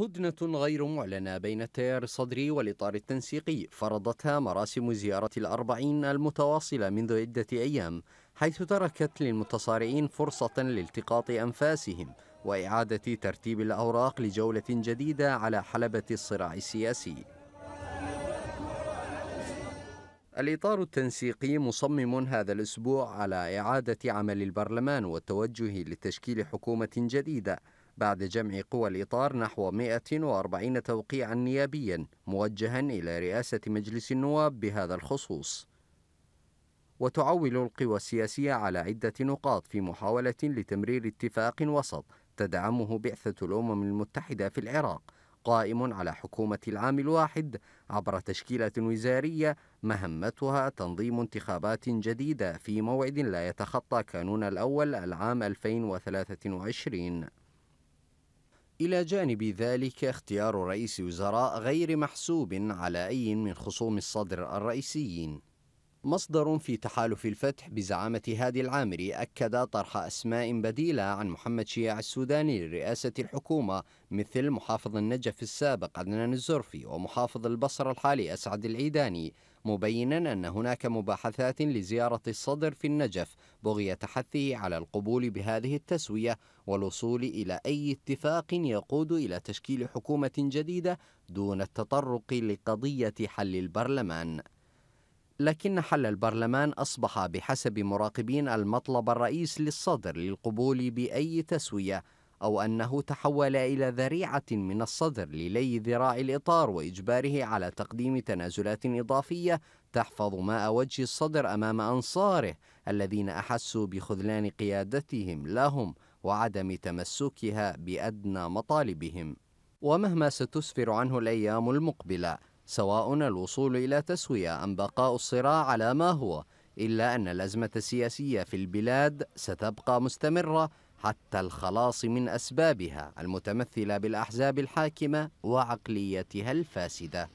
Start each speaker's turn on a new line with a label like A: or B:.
A: هدنة غير معلنة بين التيار الصدري والإطار التنسيقي فرضتها مراسم زيارة الأربعين المتواصلة منذ عدة أيام حيث تركت للمتصارعين فرصة لالتقاط أنفاسهم وإعادة ترتيب الأوراق لجولة جديدة على حلبة الصراع السياسي الإطار التنسيقي مصمم هذا الأسبوع على إعادة عمل البرلمان والتوجه لتشكيل حكومة جديدة بعد جمع قوى الإطار نحو 140 توقيعا نيابيا موجها إلى رئاسة مجلس النواب بهذا الخصوص وتعول القوى السياسية على عدة نقاط في محاولة لتمرير اتفاق وسط تدعمه بعثة الأمم المتحدة في العراق قائم على حكومة العام الواحد عبر تشكيلة وزارية مهمتها تنظيم انتخابات جديدة في موعد لا يتخطى كانون الأول العام 2023 إلى جانب ذلك اختيار رئيس وزراء غير محسوب على أي من خصوم الصدر الرئيسيين مصدر في تحالف الفتح بزعامة هادي العامري أكد طرح أسماء بديلة عن محمد شياع السوداني لرئاسة الحكومة مثل محافظ النجف السابق عدنان الزرفي ومحافظ البصرة الحالي أسعد العيداني مبينا أن هناك مباحثات لزيارة الصدر في النجف بغي تحثه على القبول بهذه التسوية والوصول إلى أي اتفاق يقود إلى تشكيل حكومة جديدة دون التطرق لقضية حل البرلمان لكن حل البرلمان أصبح بحسب مراقبين المطلب الرئيس للصدر للقبول بأي تسوية أو أنه تحول إلى ذريعة من الصدر للي ذراع الإطار وإجباره على تقديم تنازلات إضافية تحفظ ماء وجه الصدر أمام أنصاره الذين أحسوا بخذلان قيادتهم لهم وعدم تمسكها بأدنى مطالبهم ومهما ستسفر عنه الأيام المقبلة سواء الوصول إلى تسوية أم بقاء الصراع على ما هو إلا أن الأزمة السياسية في البلاد ستبقى مستمرة حتى الخلاص من أسبابها المتمثلة بالأحزاب الحاكمة وعقليتها الفاسدة